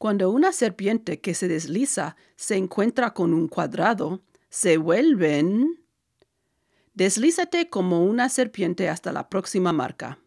Cuando una serpiente que se desliza se encuentra con un cuadrado, se vuelven... Deslízate como una serpiente hasta la próxima marca.